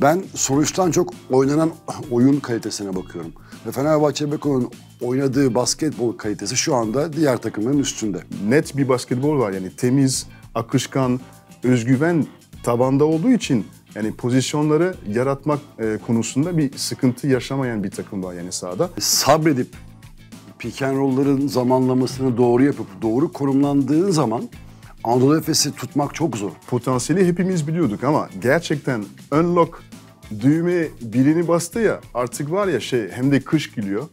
Ben sonuçtan çok oynanan oyun kalitesine bakıyorum. Ve Fenerbahçe Beko'nun oynadığı basketbol kalitesi şu anda diğer takımların üstünde. Net bir basketbol var yani temiz, akışkan, özgüven tabanda olduğu için yani pozisyonları yaratmak e, konusunda bir sıkıntı yaşamayan bir takım var yani sahada. Sabredip pick and roll'ların zamanlamasını doğru yapıp doğru konumlandığın zaman Anadolu Efes'i tutmak çok zor. Potansiyeli hepimiz biliyorduk ama gerçekten unlock düğme birini bastı ya artık var ya şey hem de kış geliyor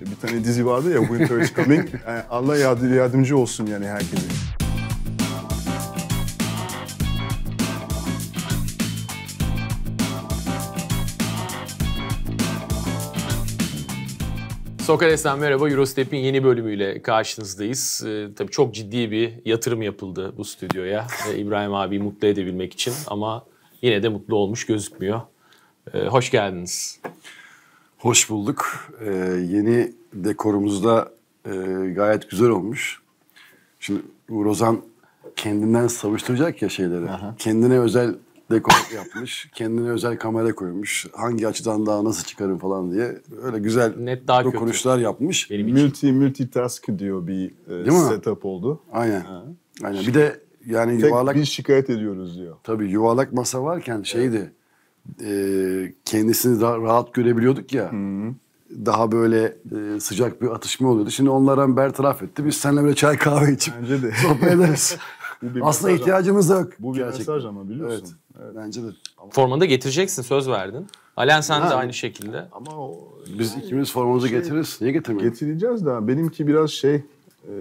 Bir tane dizi vardı ya Winter is Coming. Allah yardımcı olsun yani herkese. Sokrates'ten merhaba. Eurostep'in yeni bölümüyle karşınızdayız. Ee, tabii çok ciddi bir yatırım yapıldı bu stüdyoya. Ee, İbrahim abi mutlu edebilmek için ama yine de mutlu olmuş gözükmüyor. Ee, hoş geldiniz. Hoş bulduk. Ee, yeni dekorumuzda e, gayet güzel olmuş. Şimdi Rozan kendinden savuşturacak ya şeyleri. Aha. Kendine özel dekor yapmış. Kendine özel kamera koymuş. Hangi açıdan daha nasıl çıkarım falan diye. Öyle güzel Net daha dokunuşlar kötü. yapmış. Benim multi multitask diyor bir e, setup oldu. Aynen. Ha. Aynen. Bir de yani Tek yuvarlak... bir şikayet ediyoruz diyor. Tabii yuvarlak masa varken şeydi. Evet e, kendisini daha rahat görebiliyorduk ya. Hı-hı. Daha böyle e, sıcak bir atışma oluyordu. Şimdi onlara bertaraf etti. Biz seninle böyle çay kahve içip Bence de. sohbet ederiz. Aslında ihtiyacımız yok. Bu bir Gerçekten. mesaj ama biliyorsun. Evet. evet. Bence de. Formada getireceksin söz verdin. Alen sen ha, de aynı şekilde. Ama o, biz yani, ikimiz formamızı şey, getiririz. Niye getirmeyelim? Getireceğiz daha. Benimki biraz şey e,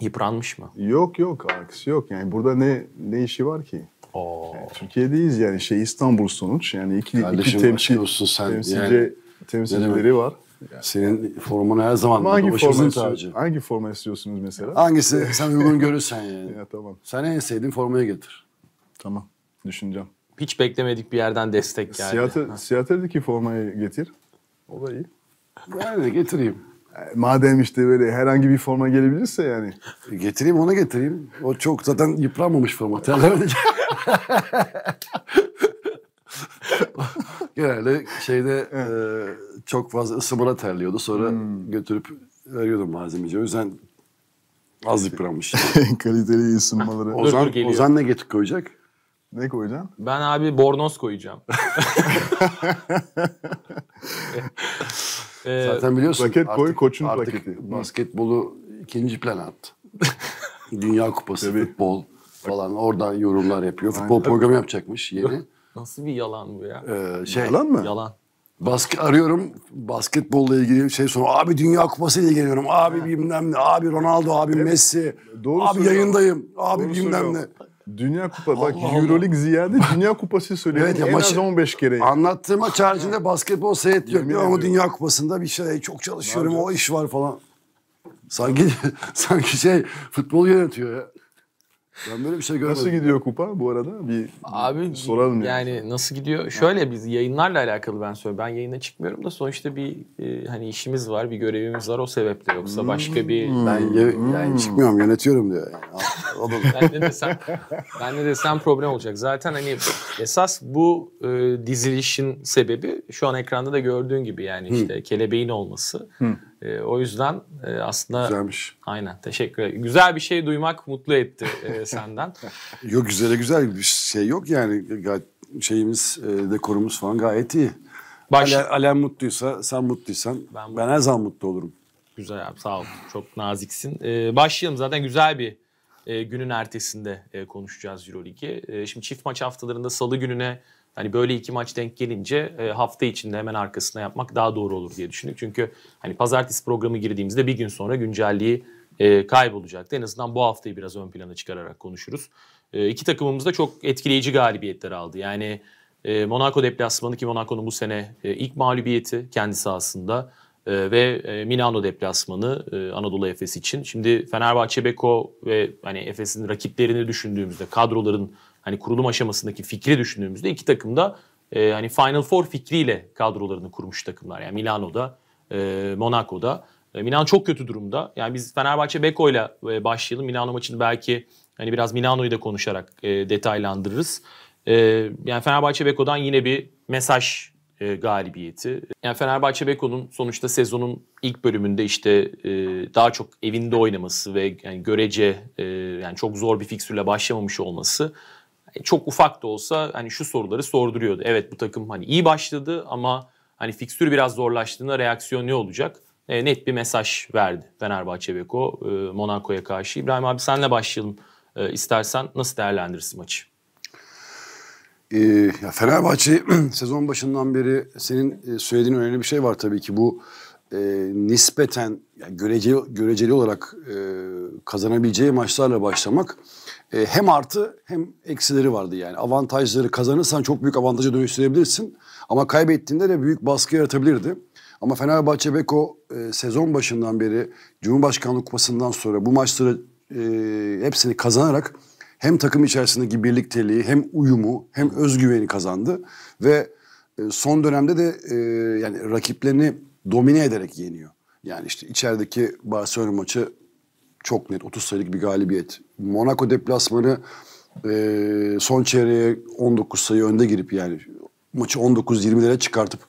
Yıpranmış mı? Yok yok alakası yok. Yani burada ne ne işi var ki? Yani Türkiye'deyiz yani şey İstanbul sonuç yani iki, Kardeşim iki temsil, sen temsilci yani. temsilcileri var. Yani. Senin formanı her zaman Ama hangi forma tacı. Hangi forma istiyorsunuz mesela? Hangisi sen uygun görürsen yani. ya tamam. Sen en sevdiğin formaya getir. Tamam. Düşüneceğim. Hiç beklemedik bir yerden destek geldi. Siyate, siyateredeki formayı getir. O da iyi. Yani getireyim. Madem işte böyle herhangi bir forma gelebilirse yani. Getireyim ona getireyim. O çok zaten yıpranmamış forma. Genelde şeyde evet. e, çok fazla ısımına terliyordu. Sonra hmm. götürüp veriyordum malzemeci. O yüzden az şey, yıpranmış. Kaliteli ısınmaları. Ozan, Ozan ne getir koyacak? Ne koyacaksın? Ben abi bornoz koyacağım. Ee, Zaten biliyorsun raket artık, koy koçun artık raketi. basketbolu ikinci plana attı. Dünya Kupası, Tabii. futbol falan oradan yorumlar yapıyor. Aynen. Futbol programı yapacakmış yeni. Nasıl bir yalan bu ya? Ee, şey, yalan mı? Yalan. Basket arıyorum basketbolla ilgili şey sonra abi Dünya Kupası ile ilgiliyorum. Abi ha. bilmem ne. Abi Ronaldo, abi Messi. Doğru abi yayındayım. Abi Doğru bilmem ne. Dünya Kupası. Bak Euroleague ziyade Dünya Kupası söyledim evet, en maçı, az 15 kere. Anlattığım maç basketbol seyretmiyorum. Ya ama Dünya Kupası'nda bir şey çok çalışıyorum. O iş var falan. Sanki sanki şey futbol yönetiyor ya. Ben böyle bir şey görmedim. Nasıl gidiyor kupa bu arada? Bir Abi, soralım yani. Yani nasıl gidiyor? Şöyle biz yayınlarla alakalı ben söylüyorum. Ben yayına çıkmıyorum da sonuçta bir e, hani işimiz var, bir görevimiz var o sebeple. Yoksa başka bir... Hmm. Ben ye- hmm. yani çıkmıyorum yönetiyorum diyor. Yani. Al- Oğlum Ben de desem, ben de desem problem olacak. Zaten hani esas bu e, dizilişin sebebi şu an ekranda da gördüğün gibi yani hmm. işte kelebeğin olması. E, o yüzden e, aslında güzelmiş. Aynen teşekkür ederim. Güzel bir şey duymak mutlu etti e, senden. yok güzele güzel bir şey yok yani şeyimiz e, dekorumuz falan gayet iyi. Baş... Alem, Alem mutluysa sen mutluysan ben, ben her zaman mutlu olurum. Güzel abi sağ ol çok naziksin. E, başlayalım zaten güzel bir e, günün ertesinde e, konuşacağız Euroleague'i. E, şimdi çift maç haftalarında salı gününe Hani böyle iki maç denk gelince e, hafta içinde hemen arkasına yapmak daha doğru olur diye düşündük. Çünkü hani pazartesi programı girdiğimizde bir gün sonra güncelliği e, kaybolacaktı. En azından bu haftayı biraz ön plana çıkararak konuşuruz. E, iki takımımız da çok etkileyici galibiyetler aldı. Yani e, Monaco deplasmanı ki Monaco'nun bu sene e, ilk mağlubiyeti kendi sahasında e, ve e, Milano deplasmanı e, Anadolu Efes için. Şimdi Fenerbahçe, Beko ve hani Efes'in rakiplerini düşündüğümüzde kadroların hani kurulum aşamasındaki fikri düşündüğümüzde iki takım da e, hani Final Four fikriyle kadrolarını kurmuş takımlar. Yani Milano'da, e, Monaco'da. E, Milano çok kötü durumda. Yani biz Fenerbahçe Beko ile başlayalım. Milano maçını belki hani biraz Milano'yu da konuşarak e, detaylandırırız. E, yani Fenerbahçe Beko'dan yine bir mesaj e, galibiyeti. Yani Fenerbahçe Beko'nun sonuçta sezonun ilk bölümünde işte e, daha çok evinde oynaması ve yani görece e, yani çok zor bir fikstürle başlamamış olması çok ufak da olsa hani şu soruları sorduruyordu. Evet bu takım hani iyi başladı ama hani fikstür biraz zorlaştığında reaksiyon ne olacak? E, net bir mesaj verdi Fenerbahçe Beko e, Monaco'ya karşı. İbrahim abi senle başlayalım e, istersen. Nasıl değerlendirirsin maçı? E, ya Fenerbahçe sezon başından beri senin e, söylediğin önemli bir şey var tabii ki bu e, nispeten yani göreceli, göreceli olarak e, kazanabileceği maçlarla başlamak e, hem artı hem eksileri vardı yani. Avantajları kazanırsan çok büyük avantaja dönüştürebilirsin ama kaybettiğinde de büyük baskı yaratabilirdi. Ama Fenerbahçe Beko e, sezon başından beri Cumhurbaşkanlığı Kupası'ndan sonra bu maçları e, hepsini kazanarak hem takım içerisindeki birlikteliği hem uyumu hem özgüveni kazandı ve e, son dönemde de e, yani rakiplerini domine ederek yeniyor. Yani işte içerideki Barcelona maçı çok net 30 sayılık bir galibiyet. Monaco deplasmanı e, son çeyreğe 19 sayı önde girip yani maçı 19-20'lere çıkartıp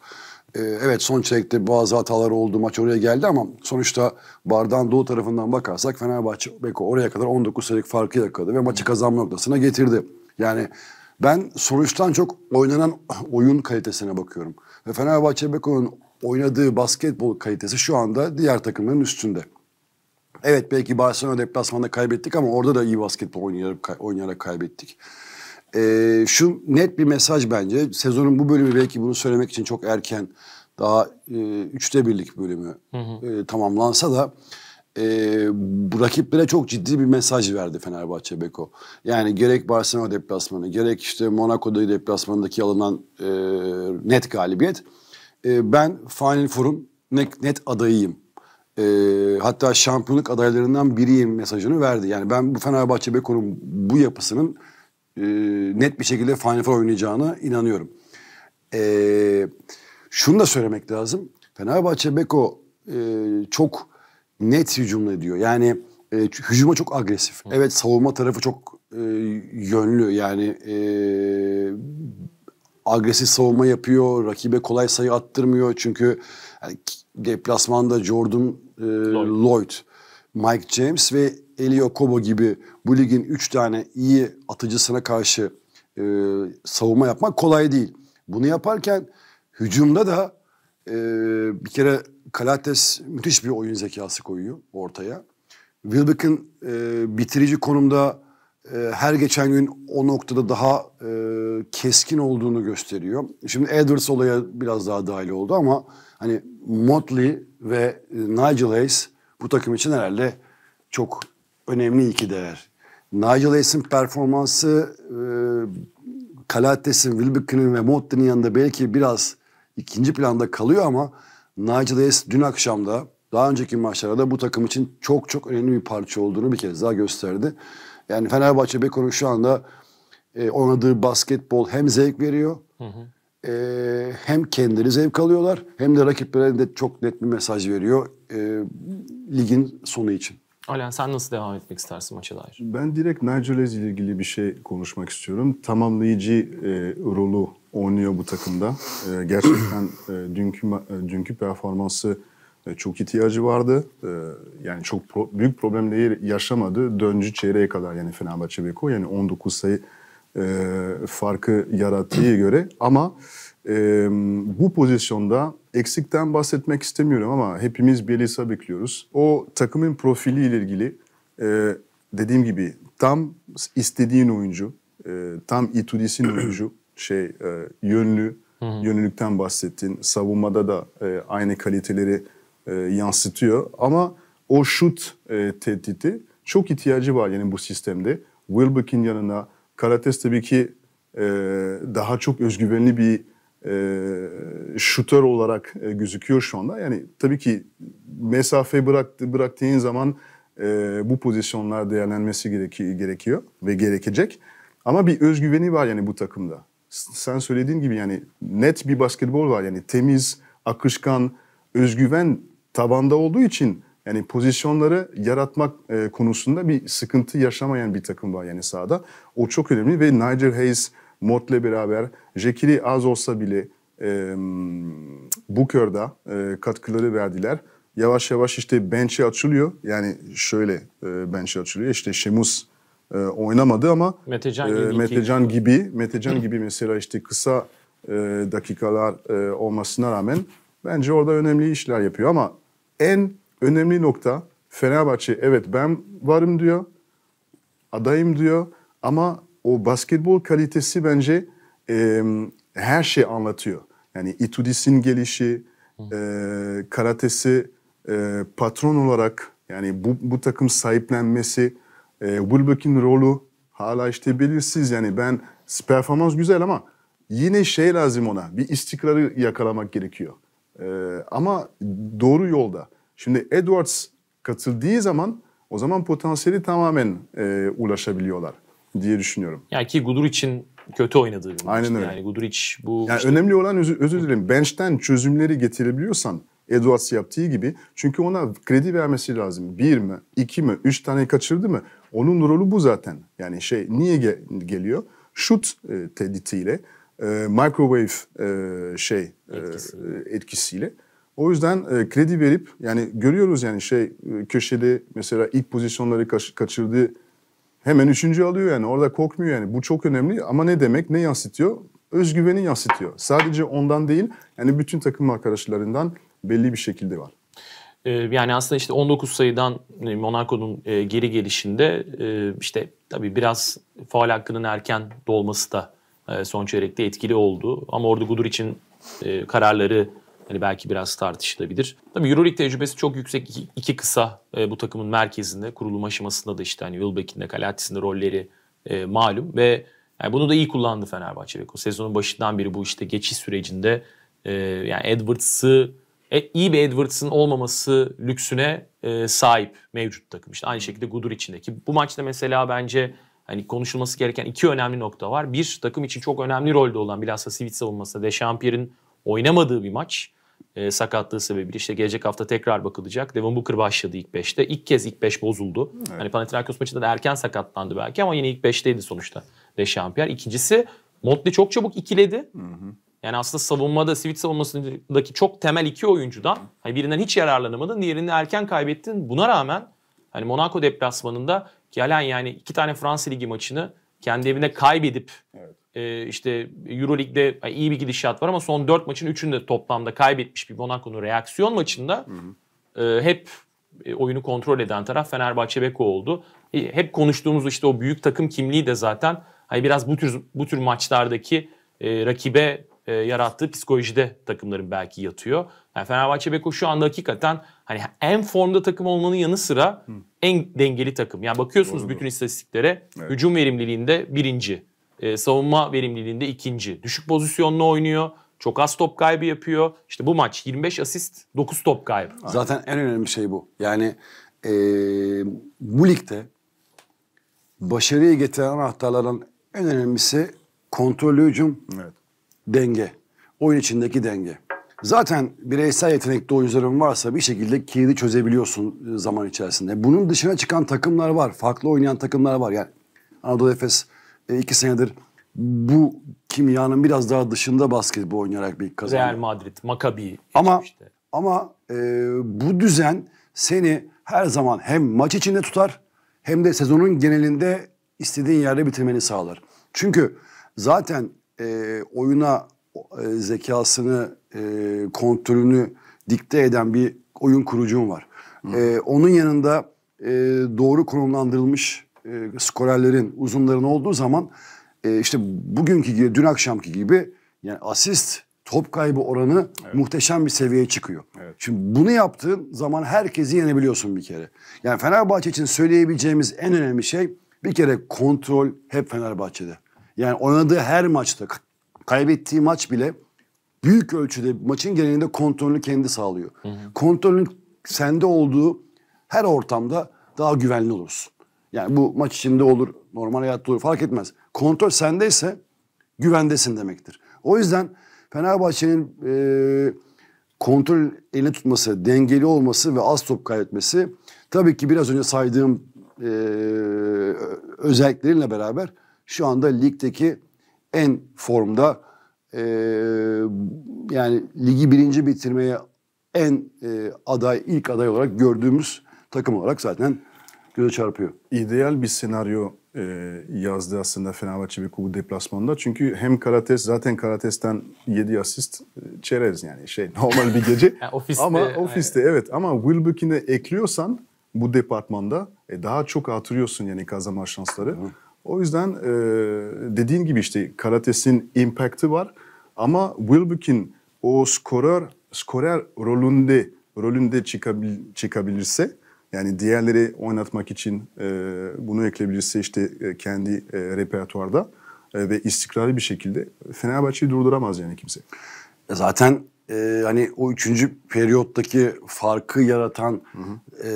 e, evet son çeyrekte bazı hatalar oldu maç oraya geldi ama sonuçta bardağın doğu tarafından bakarsak Fenerbahçe Beko oraya kadar 19 sayılık farkı yakaladı ve maçı kazanma noktasına getirdi. Yani ben sonuçtan çok oynanan oyun kalitesine bakıyorum. Ve Fenerbahçe Beko'nun oynadığı basketbol kalitesi şu anda diğer takımların üstünde. Evet belki Barcelona deplasmanda kaybettik ama orada da iyi basketbol oynayarak, oynayarak kaybettik. Ee, şu net bir mesaj bence. Sezonun bu bölümü belki bunu söylemek için çok erken. Daha e, üçte birlik bölümü hı hı. E, tamamlansa da e, rakiplere çok ciddi bir mesaj verdi Fenerbahçe Beko. Yani gerek Barcelona deplasmanı, gerek işte Monaco'da deplasmanındaki alınan e, net galibiyet. E, ben Final Four'un net, net adayıyım e, hatta şampiyonluk adaylarından biriyim mesajını verdi. Yani ben bu Fenerbahçe Beko'nun bu yapısının e, net bir şekilde Final Four oynayacağına inanıyorum. E, şunu da söylemek lazım. Fenerbahçe Beko e, çok net hücum ediyor. Yani e, hücuma çok agresif. Hı. Evet savunma tarafı çok e, yönlü. Yani e, agresif savunma yapıyor. Rakibe kolay sayı attırmıyor. Çünkü yani, deplasmanda Jordan e, Lloyd. Lloyd, Mike James ve Elio Kobo gibi bu ligin 3 tane iyi atıcısına karşı e, savunma yapmak kolay değil. Bunu yaparken hücumda da e, bir kere Kalates müthiş bir oyun zekası koyuyor ortaya. Wilbeck'in e, bitirici konumda e, her geçen gün o noktada daha e, keskin olduğunu gösteriyor. Şimdi Edwards olaya biraz daha dahil oldu ama hani Motley ve e, Nigel Hayes bu takım için herhalde çok önemli iki değer. Nigel Hayes'in performansı e, Kalates'in, Wilbekin'in ve Motley'nin yanında belki biraz ikinci planda kalıyor ama Nigel Hayes dün akşamda daha önceki maçlarda bu takım için çok çok önemli bir parça olduğunu bir kez daha gösterdi. Yani Fenerbahçe Beko'nun şu anda e, oynadığı basketbol hem zevk veriyor. Hı hı. E, hem kendileri zevk alıyorlar hem de rakiplerine de çok net bir mesaj veriyor e, ligin sonu için. Alen sen nasıl devam etmek istersin maça dair? Ben direkt Nigel ile ilgili bir şey konuşmak istiyorum. Tamamlayıcı e, rolü oynuyor bu takımda. E, gerçekten e, dünkü e, dünkü performansı e, çok ihtiyacı vardı. E, yani çok pro, büyük problemleri yaşamadı. Döncü çeyreğe kadar yani Fenerbahçe Beko yani 19 sayı e, farkı yarattığı göre ama e, bu pozisyonda eksikten bahsetmek istemiyorum ama hepimiz Bielisa bekliyoruz. O takımın profili ile ilgili e, dediğim gibi tam istediğin oyuncu, e, tam Itudis'in oyuncu şey e, yönlü yönlülükten bahsettin. Savunmada da e, aynı kaliteleri e, yansıtıyor. Ama o şut e, tehdidi çok ihtiyacı var yani bu sistemde. Wilbeck'in yanına Karates tabii ki e, daha çok özgüvenli bir e, şutör olarak e, gözüküyor şu anda. Yani tabii ki mesafe bıraktı, bıraktığın zaman e, bu pozisyonlar değerlenmesi gereki, gerekiyor ve gerekecek. Ama bir özgüveni var yani bu takımda. Sen söylediğin gibi yani net bir basketbol var yani temiz, akışkan, özgüven tabanda olduğu için yani pozisyonları yaratmak e, konusunda bir sıkıntı yaşamayan bir takım var yani sahada. O çok önemli ve Nigel Hayes, Motley beraber Jekiri az olsa bile e, Booker'da e, katkıları verdiler. Yavaş yavaş işte bench'e açılıyor. Yani şöyle e, bench'e açılıyor. İşte Şemus e, oynamadı ama Metecan e, gibi, e, Metecan gibi, Metecan gibi mesela işte kısa e, dakikalar e, olmasına rağmen Bence orada önemli işler yapıyor ama en önemli nokta Fenerbahçe evet ben varım diyor. Adayım diyor ama o basketbol kalitesi bence e, her şey anlatıyor. Yani Itudis'in gelişi, e, karatesi e, patron olarak yani bu, bu takım sahiplenmesi, e, Wilbeck'in rolü hala işte belirsiz. Yani ben performans güzel ama yine şey lazım ona bir istikrarı yakalamak gerekiyor. Ee, ama doğru yolda. Şimdi Edwards katıldığı zaman o zaman potansiyeli tamamen e, ulaşabiliyorlar diye düşünüyorum. Yani ki Gudur için kötü oynadığı bir Aynen için. öyle. Yani Gudur bu... Yani işte... Önemli olan özür, özür dilerim. Bench'ten çözümleri getirebiliyorsan Edwards yaptığı gibi. Çünkü ona kredi vermesi lazım. Bir mi, iki mi, üç tane kaçırdı mı? Onun rolü bu zaten. Yani şey niye ge- geliyor? Şut e, tehditiyle e, microwave e, şey e, e, etkisiyle. O yüzden e, kredi verip yani görüyoruz yani şey e, köşede mesela ilk pozisyonları kaç, kaçırdığı hemen üçüncü alıyor yani orada korkmuyor yani bu çok önemli ama ne demek ne yansıtıyor? Özgüveni yansıtıyor. Sadece ondan değil yani bütün takım arkadaşlarından belli bir şekilde var. E, yani aslında işte 19 sayıdan e, Monaco'nun geri gelişinde işte tabii biraz faal hakkının erken dolması da e, son çeyrekte etkili oldu. Ama orada Gudur için e, kararları hani belki biraz tartışılabilir. Tabii Euroleague tecrübesi çok yüksek iki, kısa e, bu takımın merkezinde kurulum aşamasında da işte hani Wilbeck'in de Kalatis'in de rolleri malum ve yani bunu da iyi kullandı Fenerbahçe Beko. Sezonun başından beri bu işte geçiş sürecinde yani Edwards'ı e, iyi bir Edwards'ın olmaması lüksüne e, sahip mevcut takım. İşte aynı şekilde Gudur içindeki. Bu maçta mesela bence hani konuşulması gereken iki önemli nokta var. Bir, takım için çok önemli rolde olan bilhassa Sivit savunmasında Dechampierre'in oynamadığı bir maç. E, sakatlığı sebebiyle işte gelecek hafta tekrar bakılacak. Devon Booker başladı ilk 5'te. İlk kez ilk 5 bozuldu. Evet. Hani Panathinaikos maçında da erken sakatlandı belki ama yine ilk 5'teydi sonuçta Dechampier. İkincisi Motley çok çabuk ikiledi. Hı hı. Yani aslında savunmada, Sivit savunmasındaki çok temel iki oyuncudan hani birinden hiç yararlanamadın, diğerini erken kaybettin. Buna rağmen hani Monaco deplasmanında ki yani iki tane Fransa Ligi maçını kendi evinde kaybedip evet. e, işte Euroleague'de iyi bir gidişat var ama son dört maçın 3'ünü de toplamda kaybetmiş bir Monaco'nun reaksiyon maçında hı hı. E, hep e, oyunu kontrol eden taraf Fenerbahçe Beko oldu. E, hep konuştuğumuz işte o büyük takım kimliği de zaten hani biraz bu tür bu tür maçlardaki e, rakibe e, yarattığı psikolojide takımların belki yatıyor. Yani Fenerbahçe Beko şu anda hakikaten hani en formda takım olmanın yanı sıra Hı. en dengeli takım. Yani bakıyorsunuz Doğru. bütün istatistiklere evet. hücum verimliliğinde birinci, e, savunma verimliliğinde ikinci. Düşük pozisyonla oynuyor. Çok az top kaybı yapıyor. İşte bu maç 25 asist, 9 top kaybı. Zaten en önemli şey bu. Yani e, bu ligde başarıyı getiren anahtarların en önemlisi kontrollü hücum, evet. denge. Oyun içindeki denge. Zaten bireysel yetenekli oyuncuların varsa bir şekilde kilidi çözebiliyorsun e, zaman içerisinde. Bunun dışına çıkan takımlar var. Farklı oynayan takımlar var. Yani Anadolu Efes e, iki senedir bu kimyanın biraz daha dışında basketbol oynayarak bir kazandı. Real Madrid, Maccabi. Ama işte. ama e, bu düzen seni her zaman hem maç içinde tutar hem de sezonun genelinde istediğin yerde bitirmeni sağlar. Çünkü zaten e, oyuna e, zekasını e, kontrolünü dikte eden bir oyun kurucum var. E, onun yanında e, doğru konumlandırılmış e, skorerlerin, uzunların olduğu zaman e, işte bugünkü gibi, dün akşamki gibi yani asist top kaybı oranı evet. muhteşem bir seviyeye çıkıyor. Evet. Şimdi bunu yaptığın zaman herkesi yenebiliyorsun bir kere. Yani Fenerbahçe için söyleyebileceğimiz en önemli şey bir kere kontrol hep Fenerbahçe'de. Yani oynadığı her maçta kaybettiği maç bile büyük ölçüde maçın genelinde kontrolünü kendi sağlıyor. Hı hı. Kontrolün sende olduğu her ortamda daha güvenli olursun. Yani bu maç içinde olur, normal hayatta olur fark etmez. Kontrol sendeyse güvendesin demektir. O yüzden Fenerbahçe'nin e, kontrol eline tutması, dengeli olması ve az top kaybetmesi tabii ki biraz önce saydığım e, özellikleriyle beraber şu anda ligdeki en formda e, yani ligi birinci bitirmeye en e, aday, ilk aday olarak gördüğümüz takım olarak zaten göze çarpıyor. İdeal bir senaryo e, yazdı aslında Fenerbahçe bir kubu deplasmanında. Çünkü hem Karates zaten Karates'ten 7 asist e, çerez yani şey normal bir gece. yani ofiste, ama ofiste evet, evet. ama Wilbekin'e ekliyorsan bu departmanda e, daha çok artırıyorsun yani kazanma şansları. Hı. O yüzden e, dediğin gibi işte Karates'in impact'ı var ama Wilbekin o skorer skorer rolünde rolünde çıkabil, çıkabilirse yani diğerleri oynatmak için e, bunu ekleyebilirse işte e, kendi e, repertuarda e, ve istikrarlı bir şekilde Fenerbahçe'yi durduramaz yani kimse. E, zaten e, hani o üçüncü periyottaki farkı yaratan hı hı. E,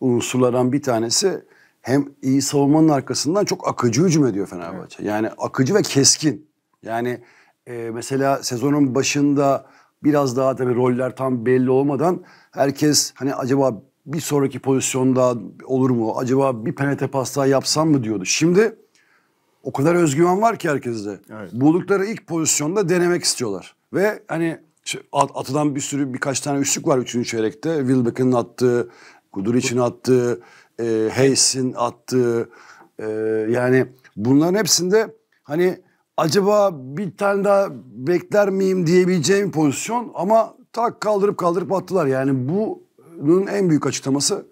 unsurlardan bir tanesi hem iyi savunmanın arkasından çok akıcı hücum ediyor Fenerbahçe. Evet. Yani akıcı ve keskin. Yani e, mesela sezonun başında biraz daha tabii roller tam belli olmadan herkes hani acaba bir sonraki pozisyonda olur mu? Acaba bir penete pas daha yapsam mı diyordu. Şimdi o kadar özgüven var ki herkeste. Evet. Buldukları ilk pozisyonda denemek istiyorlar. Ve hani at, atılan bir sürü birkaç tane üçlük var üçüncü çeyrekte. Wilbeck'in attığı, Kuduric'in attığı, e, Hayes'in attığı e, yani bunların hepsinde hani acaba bir tane daha bekler miyim diyebileceğim pozisyon ama tak kaldırıp kaldırıp attılar. Yani bunun en büyük açıklaması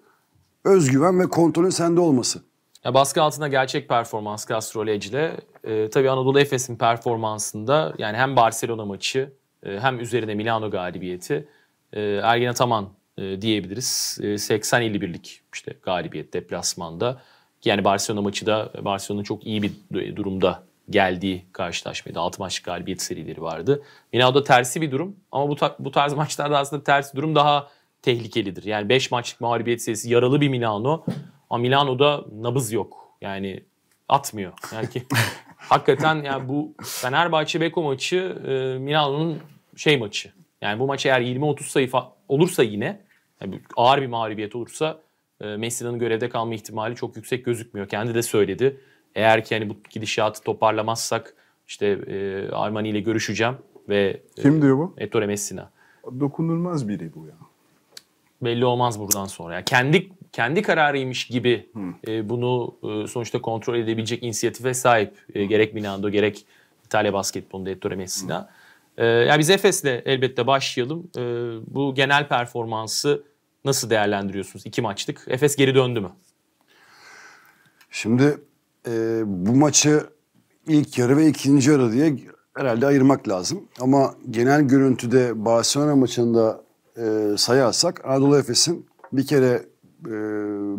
özgüven ve kontrolün sende olması. Ya baskı altında gerçek performans Castroleci'de. E, tabii Anadolu Efes'in performansında yani hem Barcelona maçı e, hem üzerine Milano galibiyeti e, Ergin Ataman e, diyebiliriz. E, 80-51'lik işte galibiyet deplasmanda. Yani Barcelona maçı da Barcelona'nın çok iyi bir durumda geldiği karşılaşmaydı. 6 maçlık galibiyet serileri vardı. Minao'da tersi bir durum ama bu, bu tarz maçlarda aslında tersi durum daha tehlikelidir. Yani 5 maçlık mağlubiyet serisi yaralı bir Milano ama Milano'da nabız yok. Yani atmıyor. Yani ki, hakikaten yani bu Fenerbahçe Beko maçı e, Milano'nun şey maçı. Yani bu maç eğer 20-30 sayı olursa yine yani ağır bir mağlubiyet olursa e, Messi'nin görevde kalma ihtimali çok yüksek gözükmüyor. Kendi de söyledi. Eğer ki hani bu gidişatı toparlamazsak işte e, Armani ile görüşeceğim ve e, Kim diyor bu? Ettore Messina. Dokunulmaz biri bu ya. Belli olmaz buradan sonra. Yani kendi kendi kararıymış gibi hmm. e, bunu e, sonuçta kontrol edebilecek inisiyatife sahip e, gerek Milano gerek İtalya basketbolunda Ettore Messina. Hmm. E, yani biz Efes'le elbette başlayalım. E, bu genel performansı Nasıl değerlendiriyorsunuz? İki maçlık. Efes geri döndü mü? Şimdi e, bu maçı ilk yarı ve ikinci yarı diye herhalde ayırmak lazım. Ama genel görüntüde Barcelona maçında e, sayarsak Anadolu Efes'in bir kere e,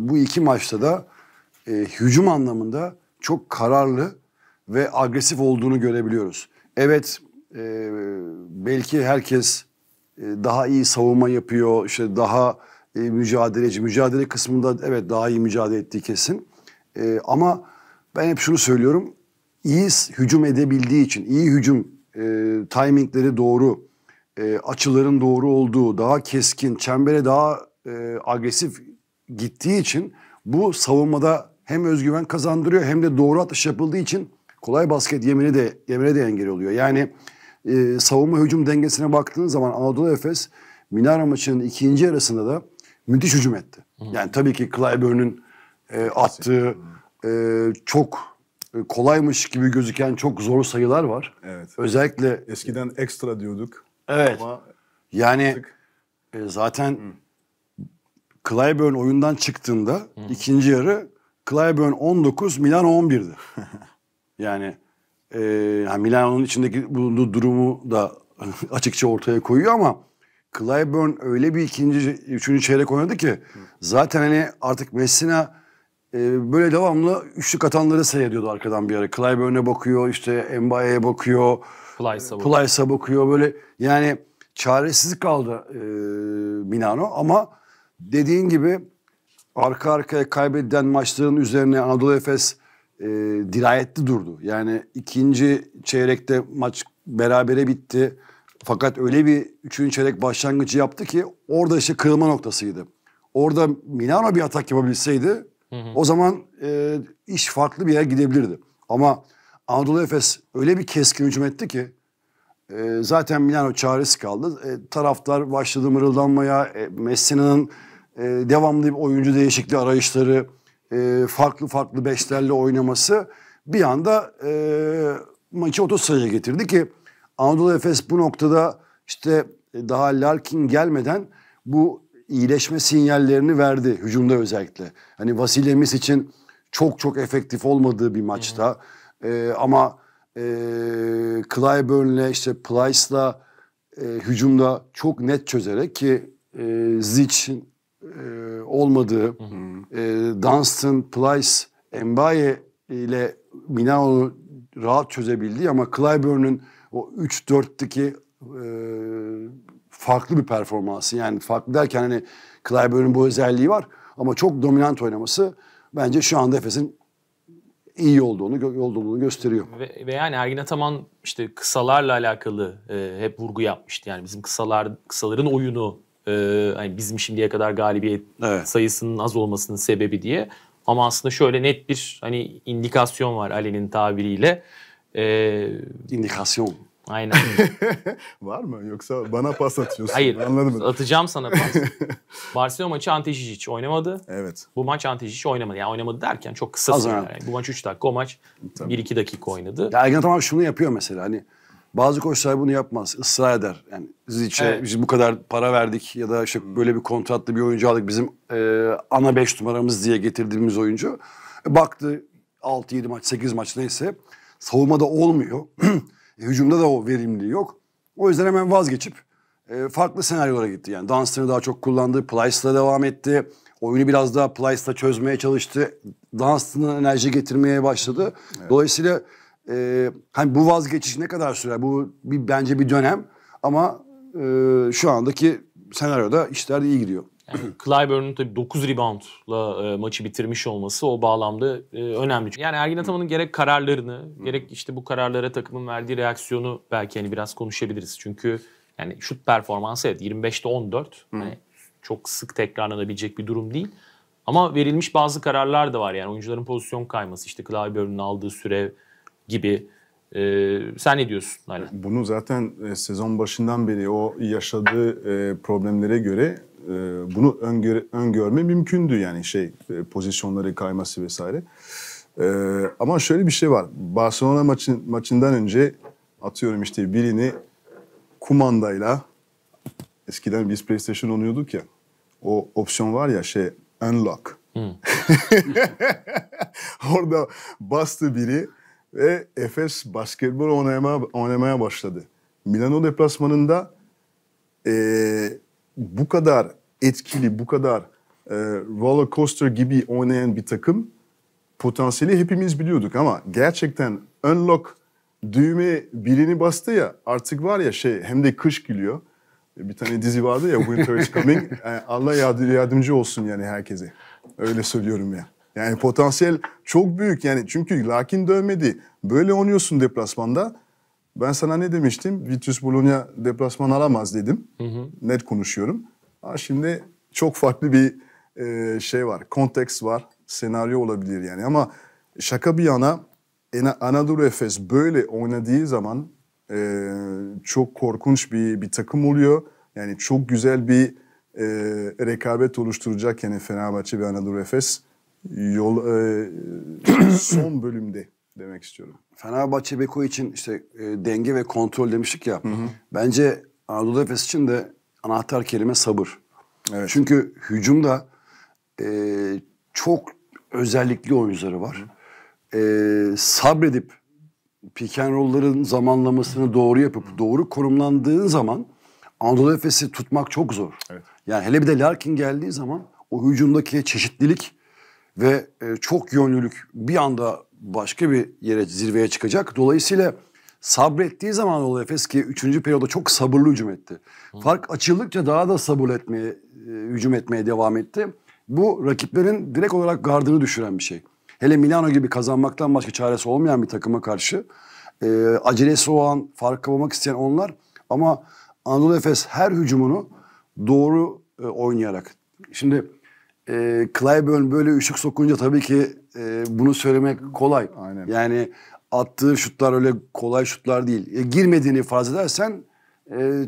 bu iki maçta da e, hücum anlamında çok kararlı ve agresif olduğunu görebiliyoruz. Evet e, belki herkes e, daha iyi savunma yapıyor, işte daha e, mücadeleci. Mücadele kısmında evet daha iyi mücadele ettiği kesin. E, ama ben hep şunu söylüyorum. İyi hücum edebildiği için, iyi hücum e, timingleri doğru, e, açıların doğru olduğu, daha keskin, çembere daha e, agresif gittiği için bu savunmada hem özgüven kazandırıyor hem de doğru atış yapıldığı için kolay basket yemine de yemine de engel oluyor. Yani e, savunma hücum dengesine baktığın zaman Anadolu Efes Minara maçının ikinci arasında da müthiş hücum etti. Hı. Yani tabii ki Clyburn'un e, attığı e, çok e, kolaymış gibi gözüken çok zor sayılar var. Evet. Özellikle eskiden ekstra diyorduk. Evet. Ama yani artık... e, zaten Hı. Clyburn oyundan çıktığında Hı. ikinci yarı Clyburn 19, Milan 11'di. yani e, yani Milan'ın içindeki bulunduğu durumu da açıkça ortaya koyuyor ama Clyburn öyle bir ikinci, üçüncü çeyrek oynadı ki zaten hani artık Messina e, böyle devamlı üçlük atanları seyrediyordu arkadan bir ara. Clyburn'e bakıyor, işte Mbaye'ye bakıyor, Plyce'a bakıyor. bakıyor. Böyle yani çaresizlik kaldı e, Milano ama dediğin gibi arka arkaya kaybedilen maçların üzerine Anadolu Efes e, dirayetli durdu. Yani ikinci çeyrekte maç berabere bitti. Fakat öyle bir üçüncü çeyrek başlangıcı yaptı ki orada işte kırılma noktasıydı. Orada Milano bir atak yapabilseydi hı hı. o zaman e, iş farklı bir yere gidebilirdi. Ama Anadolu Efes öyle bir keskin hücum etti ki e, zaten Milano çaresiz kaldı. E, taraftar başladı mırıldanmaya. E, Messina'nın e, devamlı bir oyuncu değişikliği arayışları, e, farklı farklı beşlerle oynaması bir anda e, maçı 30 sayıya getirdi ki Anadolu Efes bu noktada işte e, daha Larkin gelmeden bu iyileşme sinyallerini verdi hücumda özellikle. Hani Vasilemis için çok çok efektif olmadığı bir maçta e, ama e, Clyburn'le işte Plyce'la e, hücumda çok net çözerek ki e, Zic'in e, olmadığı hmm. e, Dunstan, Plyce, Embaye ile Milano'yu rahat çözebildi ama Clyburn'un o 3-4'teki e, farklı bir performansı. Yani farklı derken hani Clyburn'un bu özelliği var ama çok dominant oynaması bence şu anda Efes'in iyi olduğunu, olduğunu gösteriyor. Ve, ve yani Ergin Ataman işte kısalarla alakalı e, hep vurgu yapmıştı. Yani bizim kısalar kısaların oyunu e, hani bizim şimdiye kadar galibiyet evet. sayısının az olmasının sebebi diye. Ama aslında şöyle net bir hani indikasyon var Ali'nin tabiriyle. Ee, İndikasyon. Aynen. Var mı? Yoksa bana pas atıyorsun. Hayır. Anladım. Atacağım sana pas. Barcelona maçı Ante Žižić oynamadı. Evet. Bu maç Ante Žižić oynamadı. Yani oynamadı derken çok kısa Yani. Bu maç 3 dakika, o maç 1-2 dakika oynadı. Ya Ergen tamam şunu yapıyor mesela. Hani bazı koçlar bunu yapmaz. ısrar eder. Yani Zic'e evet. biz bu kadar para verdik ya da işte hmm. böyle bir kontratlı bir oyuncu aldık. Bizim e, ana 5 numaramız diye getirdiğimiz oyuncu. E, baktı 6-7 maç, 8 maç neyse savunmada olmuyor. E, hücumda da o verimliliği yok. O yüzden hemen vazgeçip e, farklı senaryolara gitti. Yani Dunstan'ı daha çok kullandı. Plyce'la devam etti. Oyunu biraz daha Plyce'la çözmeye çalıştı. Dunstan'a enerji getirmeye başladı. Evet. Dolayısıyla e, hani bu vazgeçiş ne kadar sürer? Bu bir, bence bir dönem ama e, şu andaki senaryoda işler iyi gidiyor. Yani Clyburn'un tabii 9 reboundla e, maçı bitirmiş olması o bağlamda e, önemli. Yani Ergin Ataman'ın gerek kararlarını, gerek işte bu kararlara takımın verdiği reaksiyonu belki hani biraz konuşabiliriz. Çünkü yani şut performansı evet 25'te 14. Hani çok sık tekrarlanabilecek bir durum değil. Ama verilmiş bazı kararlar da var. Yani oyuncuların pozisyon kayması, işte Clyburn'un aldığı süre gibi ee, sen ne diyorsun? Aynen. Bunu zaten e, sezon başından beri o yaşadığı e, problemlere göre e, bunu öngör öngörme mümkündü yani şey pozisyonları kayması vesaire. ama şöyle bir şey var. Barcelona maçın, maçından önce atıyorum işte birini kumandayla eskiden biz PlayStation oynuyorduk ya. O opsiyon var ya şey unlock. Hmm. Orada bastı biri ve Efes basketbol oynamaya, oynamaya başladı. Milano deplasmanında e, bu kadar etkili, bu kadar e, roller coaster gibi oynayan bir takım potansiyeli hepimiz biliyorduk ama gerçekten unlock düğme birini bastı ya artık var ya şey hem de kış geliyor Bir tane dizi vardı ya Winter is Coming. E, Allah yardımcı olsun yani herkese. Öyle söylüyorum ya. Yani potansiyel çok büyük. Yani çünkü lakin dövmedi. Böyle oynuyorsun deplasmanda. Ben sana ne demiştim? Vitus Bologna deplasman alamaz dedim. Hı hı. Net konuşuyorum. Ha şimdi çok farklı bir e, şey var. Konteks var. Senaryo olabilir yani. Ama şaka bir yana Anadolu Efes böyle oynadığı zaman e, çok korkunç bir, bir takım oluyor. Yani çok güzel bir e, rekabet oluşturacak yani Fenerbahçe ve Anadolu Efes yol e, son bölümde demek istiyorum. Fenerbahçe Beko için işte e, denge ve kontrol demiştik ya. Hı hı. Bence Anadolu Efes için de anahtar kelime sabır. Evet. Çünkü hücumda e, çok özellikli oyuncuları var. E, sabredip pick rollerin zamanlamasını doğru yapıp doğru konumlandığın zaman Anadolu Efes'i tutmak çok zor. Evet. Yani hele bir de Larkin geldiği zaman o hücumdaki çeşitlilik ve e, çok yönlülük bir anda başka bir yere zirveye çıkacak. Dolayısıyla sabrettiği zaman Anadolu Efes ki 3. periyoda çok sabırlı hücum etti. Hı. Fark açıldıkça daha da sabır etmeye, e, hücum etmeye devam etti. Bu rakiplerin direkt olarak gardını düşüren bir şey. Hele Milano gibi kazanmaktan başka çaresi olmayan bir takıma karşı e, acelesi olan, fark kapamak isteyen onlar ama Anadolu Efes her hücumunu doğru e, oynayarak. Şimdi e, Clyburn böyle ışık sokunca tabii ki e, bunu söylemek kolay. Aynen. Yani attığı şutlar öyle kolay şutlar değil. E, girmediğini farz edersen e,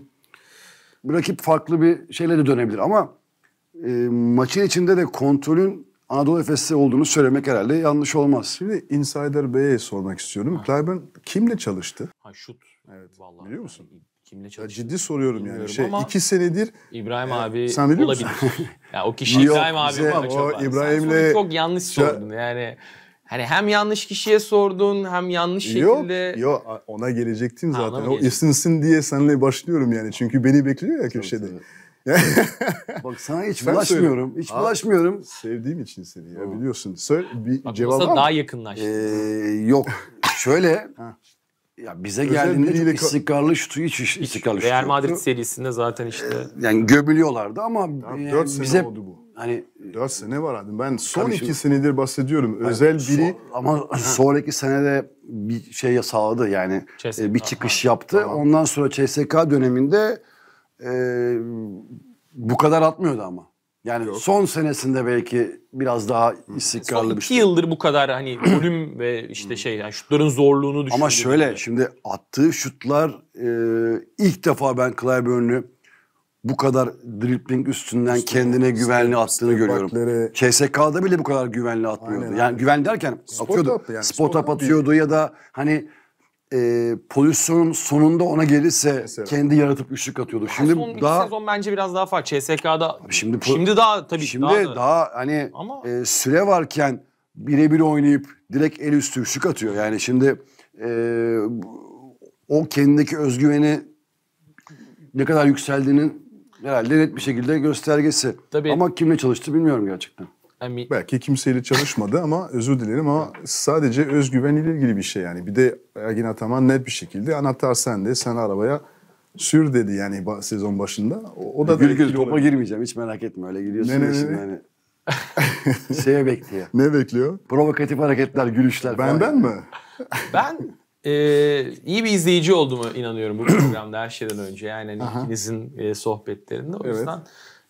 rakip farklı bir şeyle de dönebilir ama e, maçın içinde de kontrolün Anadolu Efes'te olduğunu söylemek herhalde yanlış olmaz. Şimdi Insider Bey'e sormak istiyorum. Clyburn kimle çalıştı? Ha şut. Evet. Vallahi Biliyor musun? Yani Kimle çalıştın? ciddi soruyorum yani. Şey, ama iki senedir... İbrahim e, abi sen biliyor olabilir. Musun? ya o kişi Yok, İbrahim abi bana çok İbrahim'le... çok yanlış sordun yani. Hani hem yanlış kişiye sordun hem yanlış yok, şekilde... Yok yok ona gelecektim ha, zaten. O isinsin diye seninle başlıyorum yani. Çünkü beni bekliyor ya köşede. Bak sana hiç ben bulaşmıyorum. Söyle. Hiç Aa, bulaşmıyorum. Sevdiğim için seni ya biliyorsun. Söyle bir Bak, cevap daha yakınlaştı. Ee, yok. Şöyle ya bize Özel geldiğinde çok istikrarlı şutu hiç, hiç istikrarlı şutu Real Madrid serisinde zaten işte. Ee, yani gömülüyorlardı ama ya, yani 4 sene bize oldu bu. Hani 4 sene var abi. Ben son 2 senedir bahsediyorum. Hani, Özel biri so, ama sonraki senede bir şey sağladı yani CSK, e, bir çıkış aha, yaptı. Tamam. Ondan sonra CSK döneminde e, bu kadar atmıyordu ama. Yani Yok. son senesinde belki biraz daha istikrarlı son bir iki şey. yıldır bu kadar hani volüm ve işte şey yani şutların zorluğunu düşündüm. Ama şöyle gibi. şimdi attığı şutlar e, ilk defa ben Clyburn'u bu kadar dribbling üstünden işte, kendine işte, güvenli işte, attığını işte, görüyorum. Bakları... CSK'da bile bu kadar güvenli atmıyordu. Aynen, yani güvenli derken spot atıyordu. Up yani, spot, spot up atıyordu ya da hani e, pozisyonun sonunda ona gelirse Mesela. kendi yaratıp üçlük atıyordu. Şimdi son daha sezon bence biraz daha farklı. CSK'da şimdi şimdi daha tabii şimdi daha, daha, daha hani ama... e, süre varken birebir oynayıp direkt el üstü üçlük atıyor. Yani şimdi e, o kendindeki özgüveni ne kadar yükseldiğinin herhalde net bir şekilde göstergesi. Tabii. Ama kimle çalıştı bilmiyorum gerçekten. Yani... Belki kimseyle çalışmadı ama özür dilerim ama sadece özgüven ile ilgili bir şey yani. Bir de Ergin Ataman net bir şekilde anahtar sende, sen arabaya sür dedi yani sezon başında. O, o da e, gül gül topa olabilir. girmeyeceğim hiç merak etme öyle giriyorsun. Ne, ne, şimdi ne? Hani. Şeye bekliyor. Ne bekliyor? Provokatif hareketler, gülüşler Benden falan. mi? ben e, iyi bir izleyici olduğumu inanıyorum bu programda her şeyden önce. Yani hani ikinizin e, sohbetlerinden. O evet. yüzden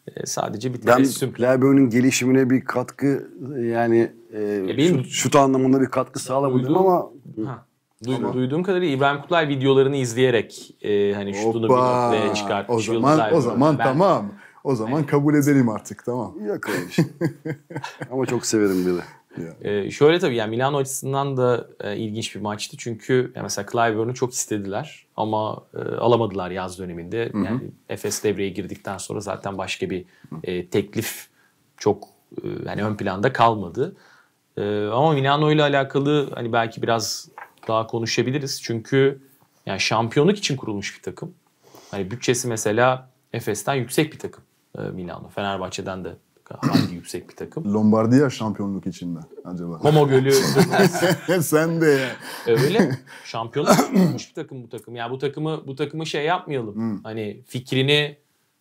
ee, sadece bir tebessüm. Ben Blackburn'un gelişimine bir katkı yani e, e şut, anlamında bir katkı sağlamadım ama... Ha. Duy, Duyduğum kadarıyla İbrahim Kutlay videolarını izleyerek e, hani şutunu Opa, bir noktaya çıkartmış. O zaman, o zaman ben, tamam. O zaman yani. kabul edelim artık tamam. Yok öyle şey. Ama çok severim bile. Yani. E, ee, şöyle tabii yani Milano açısından da e, ilginç bir maçtı. Çünkü mesela Clyburn'u çok istediler ama e, alamadılar yaz döneminde. Yani hı hı. Efes devreye girdikten sonra zaten başka bir e, teklif çok e, yani ön planda kalmadı. E, ama Milano ile alakalı hani belki biraz daha konuşabiliriz. Çünkü yani şampiyonluk için kurulmuş bir takım. Hani bütçesi mesela Efes'ten yüksek bir takım e, Milano. Fenerbahçe'den de Hangi yüksek bir takım? Lombardiya şampiyonluk için mi acaba? Homo Gölü. Sen de ya. E, öyle. Şampiyonluk bir takım bu takım. Yani bu takımı bu takımı şey yapmayalım. Hmm. Hani fikrini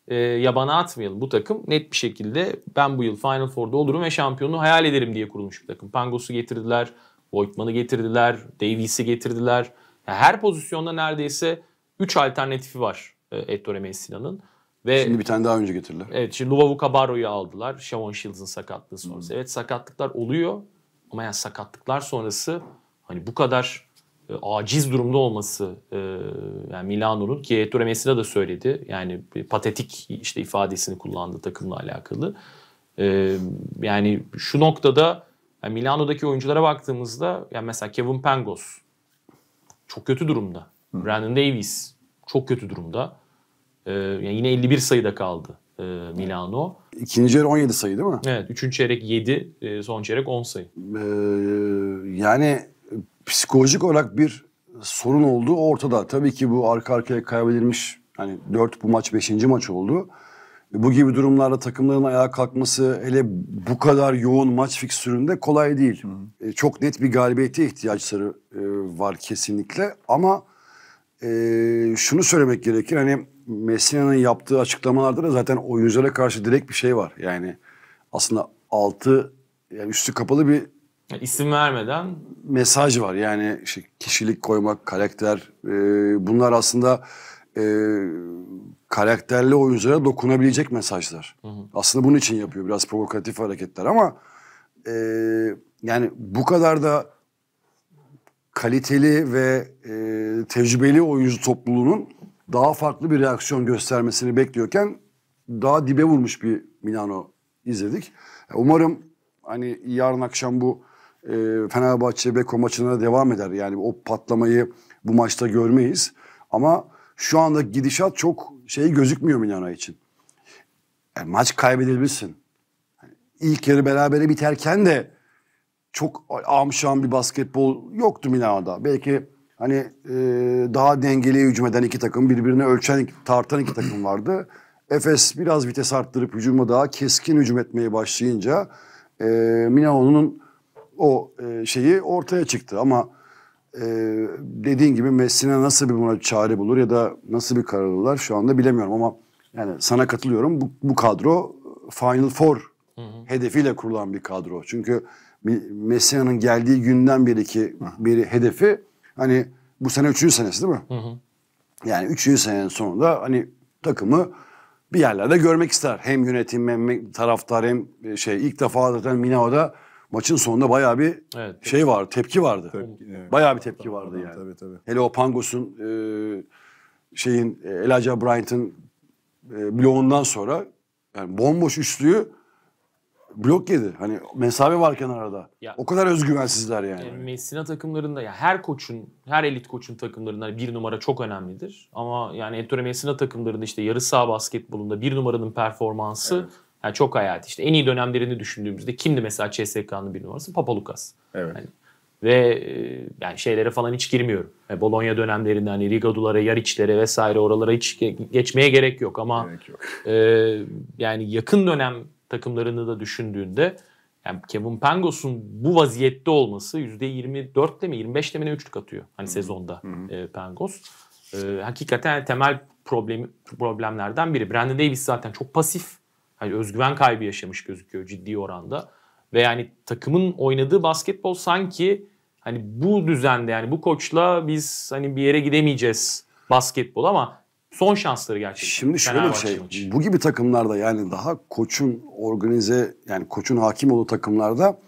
e, yabana atmayalım. Bu takım net bir şekilde ben bu yıl Final Four'da olurum ve şampiyonluğu hayal ederim diye kurulmuş bir takım. Pangos'u getirdiler, Voigtman'ı getirdiler, Davies'i getirdiler. Yani her pozisyonda neredeyse 3 alternatifi var e, Ettore Messina'nın. Ve şimdi bir tane daha önce getirdiler. Evet şimdi Luvavu Kabaro'yu aldılar. Shavon Shields'ın sakatlığı hmm. sonrası. Hmm. Evet sakatlıklar oluyor ama yani sakatlıklar sonrası hani bu kadar e, aciz durumda olması e, yani Milano'nun ki Ettore Messina da söyledi. Yani patetik işte ifadesini kullandı takımla alakalı. E, yani şu noktada yani Milano'daki oyunculara baktığımızda yani mesela Kevin Pangos çok kötü durumda. Hı. Hmm. Brandon Davis çok kötü durumda. Ee, yine 51 sayıda kaldı e, Milano. İkinci çeyrek 17 sayı değil mi? Evet. Üçüncü çeyrek 7, e, son çeyrek 10 sayı. Ee, yani psikolojik olarak bir sorun olduğu ortada. Tabii ki bu arka arkaya kaybedilmiş hani 4 bu maç 5. maç oldu. Bu gibi durumlarda takımların ayağa kalkması hele bu kadar yoğun maç fikstüründe kolay değil. Hı. E, çok net bir galibiyete ihtiyaçları e, var kesinlikle ama e, şunu söylemek gerekir hani Messina'nın yaptığı açıklamalarda da zaten oyunculara karşı direkt bir şey var. Yani aslında altı yani üstü kapalı bir isim vermeden mesaj var. Yani işte kişilik koymak, karakter e, bunlar aslında e, karakterli oyunculara dokunabilecek mesajlar. Hı hı. Aslında bunun için yapıyor biraz provokatif hareketler ama e, yani bu kadar da kaliteli ve e, tecrübeli oyuncu topluluğunun daha farklı bir reaksiyon göstermesini bekliyorken daha dibe vurmuş bir Milano izledik. E, umarım hani yarın akşam bu e, Fenerbahçe Beko maçına devam eder. Yani o patlamayı bu maçta görmeyiz. Ama şu anda gidişat çok şey gözükmüyor Milano için. Yani e, maç kaybedilmişsin. Yani ilk yarı beraber biterken de çok amşan bir basketbol yoktu Milano'da. Belki Hani e, daha dengeli hücum iki takım, birbirine ölçen, tartan iki takım vardı. Efes biraz vites arttırıp hücuma daha keskin hücum etmeye başlayınca e, Milano'nun o e, şeyi ortaya çıktı. Ama e, dediğin gibi Messina nasıl bir buna çare bulur ya da nasıl bir karar alırlar şu anda bilemiyorum ama yani sana katılıyorum. Bu, bu kadro Final Four hı hı. hedefiyle kurulan bir kadro. Çünkü Messina'nın geldiği günden beri ki bir hedefi Hani bu sene üçüncü senesi değil mi? Hı hı. Yani üçüncü senenin sonunda hani takımı bir yerlerde görmek ister. Hem yönetim hem taraftar hem e, şey ilk defa zaten Minao'da maçın sonunda bayağı bir evet, şey var tepki vardı. Tepki, Bayağı bir tepki vardı yani. Tabii tabii. Hele o Pangos'un e, şeyin e, Elijah Bryant'ın e, bloğundan sonra yani bomboş üçlüyü blok yedi. Hani mesafe varken arada. Ya, o kadar özgüvensizler yani. E, Messina takımlarında ya her koçun, her elit koçun takımlarında hani bir numara çok önemlidir. Ama yani Ettore Messina takımlarında işte yarı saha basketbolunda bir numaranın performansı evet. yani çok hayati. İşte en iyi dönemlerini düşündüğümüzde kimdi mesela CSK'nın bir numarası? Papalukas. Evet. Yani, ve e, yani şeylere falan hiç girmiyorum. Yani e, Bologna dönemlerinde hani Rigadulara, Yaric'lere vesaire oralara hiç geçmeye gerek yok ama gerek yok. E, yani yakın dönem takımlarını da düşündüğünde yani Kevin Pangos'un bu vaziyette olması %24'le mi 25'le mi ne üçlük atıyor hani hı sezonda hı E, Pangos. E, hakikaten temel problemi problemlerden biri. Brandon Davis zaten çok pasif. Hani özgüven kaybı yaşamış gözüküyor ciddi oranda. Ve yani takımın oynadığı basketbol sanki hani bu düzende yani bu koçla biz hani bir yere gidemeyeceğiz basketbol ama son şansları gerçekten. Şimdi şöyle bir şey. Maçı. Bu gibi takımlarda yani daha koçun organize yani koçun hakim olduğu takımlarda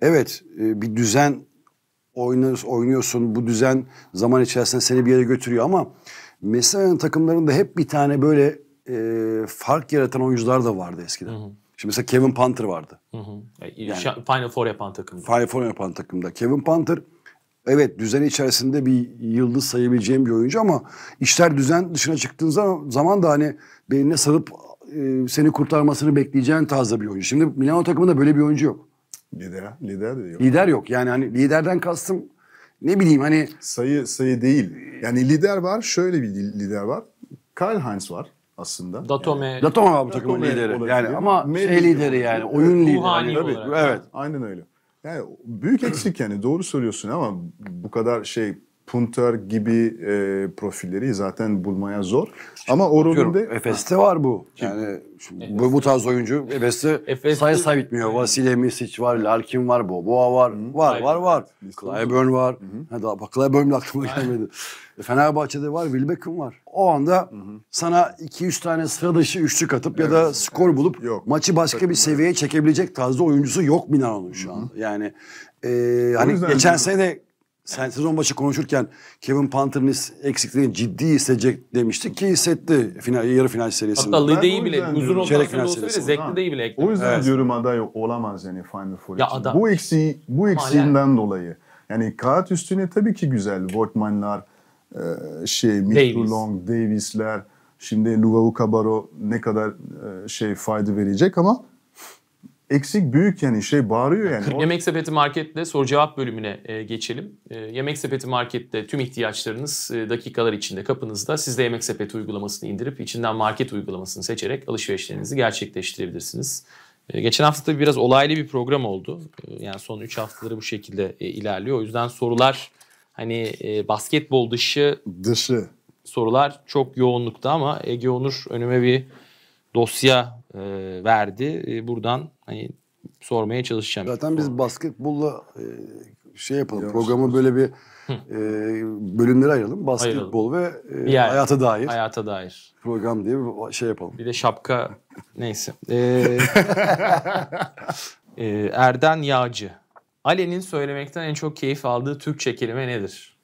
evet e, bir düzen oynuyorsun. Bu düzen zaman içerisinde seni bir yere götürüyor ama mesela takımlarında hep bir tane böyle e, fark yaratan oyuncular da vardı eskiden. Hı hı. Şimdi mesela Kevin Panther vardı. Hı hı. E, yani, Final Four yapan takımda. Final Four yapan takımda. Kevin Panther evet düzen içerisinde bir yıldız sayabileceğim bir oyuncu ama işler düzen dışına çıktığın zaman, da hani beynine sarıp e, seni kurtarmasını bekleyeceğin tarzda bir oyuncu. Şimdi Milano takımında böyle bir oyuncu yok. Lider, lider de yok. Lider yok. Yani hani liderden kastım ne bileyim hani sayı sayı değil. Yani lider var, şöyle bir lider var. Karl Heinz var aslında. Datome. Yani, Datome var bu takımın lideri. Yani ama Medi şey lideri yani, oyun lideri. Hani, evet, aynen öyle. Yani büyük eksik yani doğru söylüyorsun ama bu kadar şey punter gibi e, profilleri zaten bulmaya zor. Ama o rolünde... Efes'te var bu. Yani şimdi, bu, bu tarz oyuncu Efes'te, Efes'te sayı say bitmiyor. Yani. Vasile Misic var, Larkin var, Boboa var. Hı. Var, var, var. Clyburn var. Hı. Ha, daha, bak Clyburn de aklıma gelmedi. E, Fenerbahçe'de var, Wilbeck'in var. O anda hı hı. sana 2-3 tane sıra dışı üçlük atıp evet, ya da skor evet. bulup yok. maçı başka Takım bir seviyeye evet. çekebilecek tarzda oyuncusu yok Milan'ın şu anda. Yani e, hani geçen sene de sen sezon başı konuşurken Kevin Panther'ın eksikliğini ciddi hissedecek demiştik ki hissetti final, yarı final serisinde. Hatta Lide'yi bile uzun rotasyonda olsa bile Zekli de bile ekledi. O yüzden evet. diyorum aday olamaz yani Final Four ya Adam. Bu, eksiği, bu eksiğinden Aynen. dolayı. Yani kağıt üstüne tabii ki güzel. Wortmann'lar, e, şey, Mitchell Long, Davis'ler, şimdi Luvau Kabaro ne kadar e, şey fayda verecek ama eksik büyük yani şey bağırıyor yani. Yemek Sepeti Market'te soru cevap bölümüne e, geçelim. E, Yemek Sepeti Market'te tüm ihtiyaçlarınız e, dakikalar içinde kapınızda. Siz de Yemek Sepeti uygulamasını indirip içinden market uygulamasını seçerek alışverişlerinizi gerçekleştirebilirsiniz. E, geçen hafta biraz olaylı bir program oldu. E, yani son 3 haftaları bu şekilde e, ilerliyor. O yüzden sorular hani e, basketbol dışı dışı sorular çok yoğunlukta ama Ege Onur önüme bir dosya e, verdi. E, buradan hani sormaya çalışacağım. Zaten biz basketbolla e, şey yapalım. Yok, programı böyle bir e, bölümlere ayıralım. Basketbol ayıralım. ve e, yer, hayata dair. Hayata dair. Program diye bir şey yapalım. Bir de şapka neyse. Ee, e, Erden Yağcı. Ali'nin söylemekten en çok keyif aldığı Türkçe kelime nedir?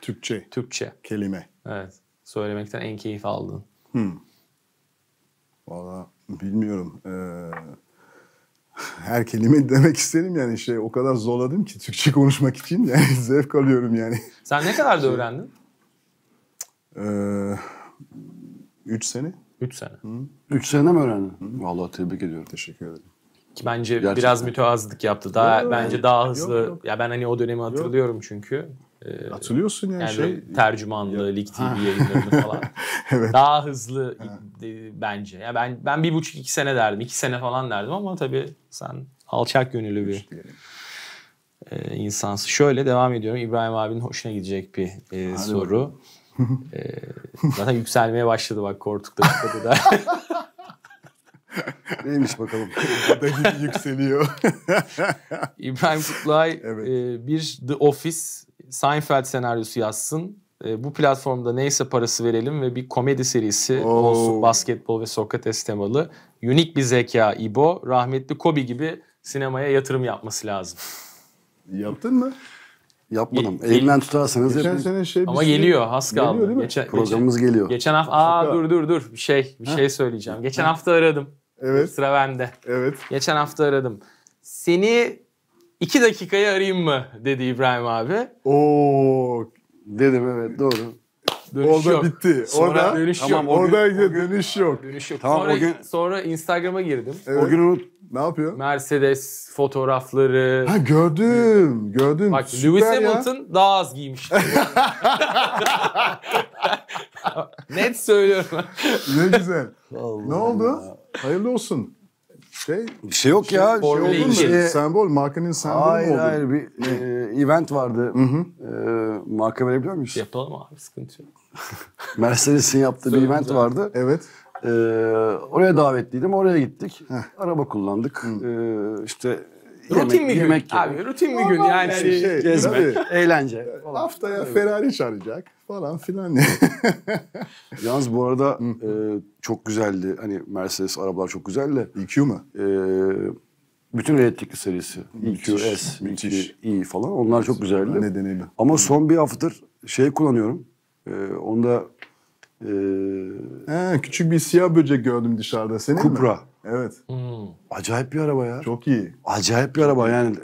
Türkçe. Türkçe. Kelime. Evet. Söylemekten en keyif aldığın. Hmm. Valla bilmiyorum. Ee, her kelime demek isterim yani şey o kadar zorladım ki Türkçe konuşmak için yani zevk alıyorum yani. Sen ne kadar da şey, öğrendin? Ee, üç sene. Üç sene. Hı. Üç sene mi öğrendin? Hı. Vallahi tebrik ediyorum. Teşekkür ederim. Ki bence Gerçekten. biraz mütevazılık yaptı. Daha yok, bence yani. daha hızlı. Yok, yok. Ya ben hani o dönemi hatırlıyorum yok. çünkü. E, ee, Atılıyorsun yani, yani şey. Tercümanlığı, Lig TV yayınlarını falan. evet. Daha hızlı e, bence. Ya ben ben bir buçuk iki sene derdim. iki sene falan derdim ama tabii sen alçak gönüllü bir e, insansın. Şöyle devam ediyorum. İbrahim abinin hoşuna gidecek bir e, soru. e, zaten yükselmeye başladı bak korktukta. Şey Neymiş bakalım. Burada yükseliyor. İbrahim Kutluay evet. e, bir The Office Seinfeld senaryosu yazsın. E, bu platformda neyse parası verelim ve bir komedi serisi Oo. olsun basketbol ve Sokrates temalı. Unik bir zeka İbo, rahmetli Kobe gibi sinemaya yatırım yapması lazım. Yaptın mı? Yapmadım. Gel, Elimden tutarsanız geçen yapın. Sene şey Ama şey, geliyor has kaldı. Geliyor değil mi? Geçen, Programımız geçen, geliyor. Geçen hafta aa dur dur dur bir şey bir şey söyleyeceğim. Geçen hafta aradım. Evet. Sıra bende. Evet. Geçen hafta aradım. Seni İki dakikaya arayayım mı dedi İbrahim abi. Oo dedim evet doğru. Dönüş orada yok. bitti. Sonra orada dönüş tamam, yok. Orada gün, gün, dönüş yok. Dönüş yok. Tamam, sonra, o gün... sonra Instagram'a girdim. Evet. O gün unut. Ne yapıyor? Mercedes fotoğrafları. Ha gördüm, gördüm. Bak Süper Lewis Hamilton ya. daha az giymiş. Net söylüyorum. ne güzel. Vallahi ne oldu? Ya. Hayırlı olsun şey... Bir şey yok şey, ya. Formül şey ilgili. Şey, sembol, markanın sembolü hayır, mu oldu? Hayır hayır bir e, event vardı. Hı hı. E, marka verebiliyor muyuz? Yapalım abi sıkıntı yok. Mercedes'in yaptığı bir event vardı. Evet. E, oraya davetliydim, oraya gittik. Heh. Araba kullandık. E, işte Rutin yemek, bir gün. abi rutin bir gün yani. Şey, hani, eğlence falan. Haftaya evet. Ferrari çağıracak falan filan. Yalnız bu arada e, çok güzeldi. Hani Mercedes arabalar çok güzel de. EQ mu? E, bütün elektrikli serisi. EQ, S, e, e falan onlar çok güzeldi. Nedeniyle. Ama son bir haftadır şey kullanıyorum. E, onu ee, ha, küçük bir siyah böcek gördüm dışarıda senin Kubra. mi? Evet. Hmm. Acayip bir araba ya. Çok iyi. Acayip bir araba yani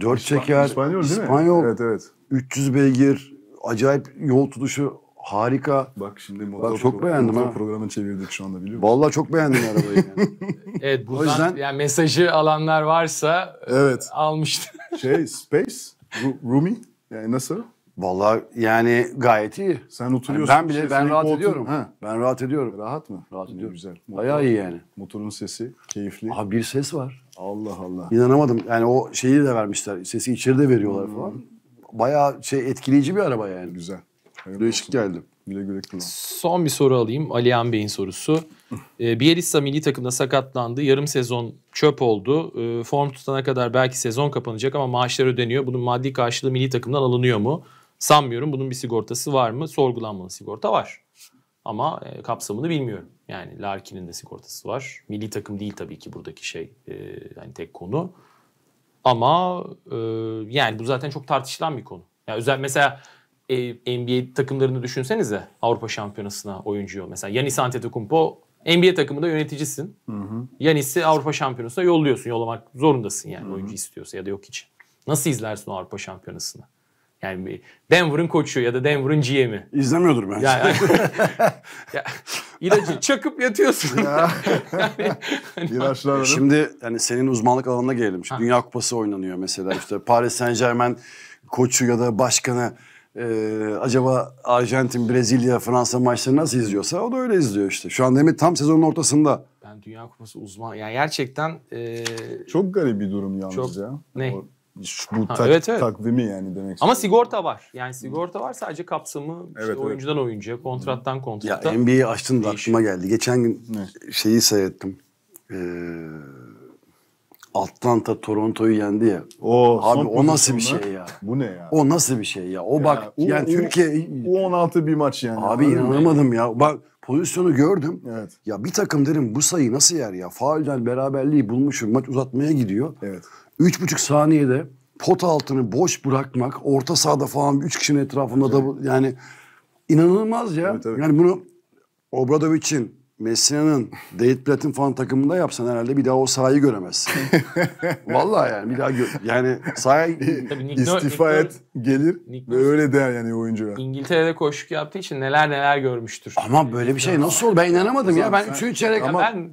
dört İspan çeker. İspanyol değil mi? İspanyol. Evet evet. 300 beygir. Acayip yol tutuşu harika. Bak şimdi motor, Bak, çok pro- beğendim motor ha. programını çevirdik şu anda biliyor musun? Vallahi çok beğendim arabayı yani. evet buradan yüzden... yani mesajı alanlar varsa e, evet. almıştı. şey Space, Rumi yani nasıl? Vallahi yani gayet iyi. Sen oturuyorsun. Yani ben bile ben rahat motor, ediyorum. He. Ben rahat ediyorum. Rahat mı? Rahat ne ediyorum. Güzel. Motor, Bayağı iyi yani. Motorun sesi keyifli. Abi bir ses var. Allah Allah. İnanamadım. Yani o şeyi de vermişler. Sesi içeride veriyorlar hmm. falan. Bayağı şey etkileyici bir araba yani. Güzel. Hayırlı Değişik olsun. geldi. Güle güle kullan. Son bir soru alayım. Alihan Bey'in sorusu. e, Bielitsa milli takımda sakatlandı. Yarım sezon çöp oldu. Ee, form tutana kadar belki sezon kapanacak ama maaşlar ödeniyor. Bunun maddi karşılığı milli takımdan alınıyor mu? Sanmıyorum bunun bir sigortası var mı? Sorgulanmalı sigorta var. Ama e, kapsamını bilmiyorum. Yani Larkin'in de sigortası var. Milli takım değil tabii ki buradaki şey e, yani tek konu. Ama e, yani bu zaten çok tartışılan bir konu. Yani özel mesela e, NBA takımlarını düşünsenize Avrupa Şampiyonası'na oyuncu mesela Yanis Antetokounmpo NBA takımında yöneticisin. Yanis'i Avrupa Şampiyonası'na yolluyorsun. Yollamak zorundasın yani Hı-hı. oyuncu istiyorsa ya da yok için. Nasıl izlersin o Avrupa Şampiyonası'nı? Yani Denver'ın koçu ya da Denver'ın GM'i. İzlemiyordur bence. Yani, ya, ilacı çakıp yatıyorsun. Ya. yani, hani, Şimdi yani senin uzmanlık alanına gelelim. İşte Dünya Kupası oynanıyor mesela işte Paris Saint Germain koçu ya da başkanı e, acaba Arjantin, Brezilya, Fransa maçlarını nasıl izliyorsa o da öyle izliyor işte. Şu an Demir tam sezonun ortasında. Ben Dünya Kupası uzman. Yani gerçekten... E, çok garip bir durum yalnız çok, ya. Ne? O, bu tak, evet, evet. takvimi yani demek. Ama sigorta var. Yani sigorta var sadece kapsamı işte oyuncudan evet. oyuncuya, kontrattan kontratta. Ya NBA'yi açtın da aklıma geldi. Geçen gün evet. şeyi seyrettim. Ee, Atlanta Toronto'yu yendi ya. Oo, Abi o nasıl bir şey ya? Bu ne ya? O nasıl bir şey ya? O ya, bak U, yani U, Türkiye U16 bir maç yani. Abi Anladın inanamadım ya. Bak pozisyonu gördüm. Evet. Ya bir takım derim bu sayı nasıl yer ya? Faulden beraberliği bulmuşum. Maç uzatmaya gidiyor. Evet. Üç buçuk saniyede pot altını boş bırakmak, orta sahada falan üç kişinin etrafında da yani inanılmaz ya. Evet, evet. Yani bunu Obradovic'in, Messina'nın David Platin falan takımında yapsan herhalde bir daha o sahayı göremezsin. Vallahi yani bir daha gö- yani sahaya istifa et gelir Nick ve öyle der yani oyuncuya. İngiltere'de koşuk yaptığı için neler neler görmüştür. Ama böyle bir şey nasıl olur? Ben inanamadım ya. Ben üçüncü çeyrek... Ama ben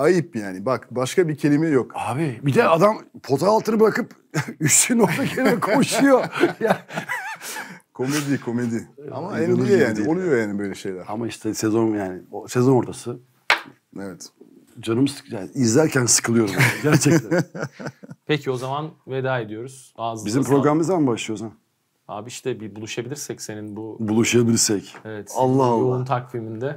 ayıp yani. Bak başka bir kelime yok. Abi bir de adam pota altını bırakıp üstüne orada kelime koşuyor. komedi komedi. Ama en yani. Değil. Oluyor yani böyle şeyler. Ama işte sezon yani o sezon ortası. Evet. Canım sık yani izlerken sıkılıyorum gerçekten. Peki o zaman veda ediyoruz. Ağzınıza Bizim programımız mı başlıyoruz ha? Abi işte bir buluşabilirsek senin bu... Buluşabilirsek. Evet. Allah Allah. Yoğun takviminde.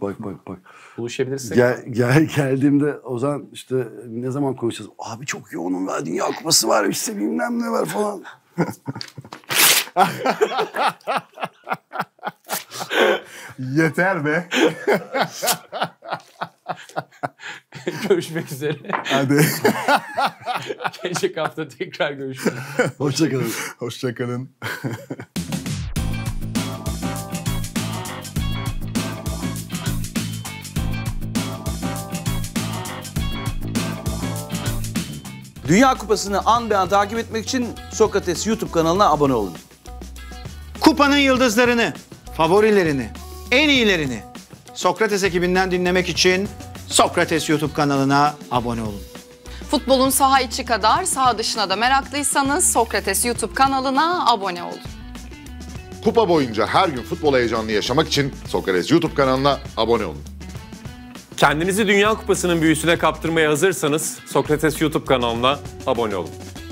Bak bak bak. Buluşabilirsek. Gel, gel, geldiğimde Ozan işte ne zaman konuşacağız? Abi çok yoğunum var. Dünya Kupası var işte bilmem ne var falan. Yeter be. görüşmek üzere. Hadi. Gelecek hafta tekrar görüşürüz. Hoşçakalın. Hoşçakalın. Dünya Kupası'nı an be an takip etmek için Sokrates YouTube kanalına abone olun. Kupanın yıldızlarını, favorilerini, en iyilerini Sokrates ekibinden dinlemek için Sokrates YouTube kanalına abone olun. Futbolun saha içi kadar saha dışına da meraklıysanız Sokrates YouTube kanalına abone olun. Kupa boyunca her gün futbol heyecanını yaşamak için Sokrates YouTube kanalına abone olun. Kendinizi Dünya Kupası'nın büyüsüne kaptırmaya hazırsanız Sokrates YouTube kanalına abone olun.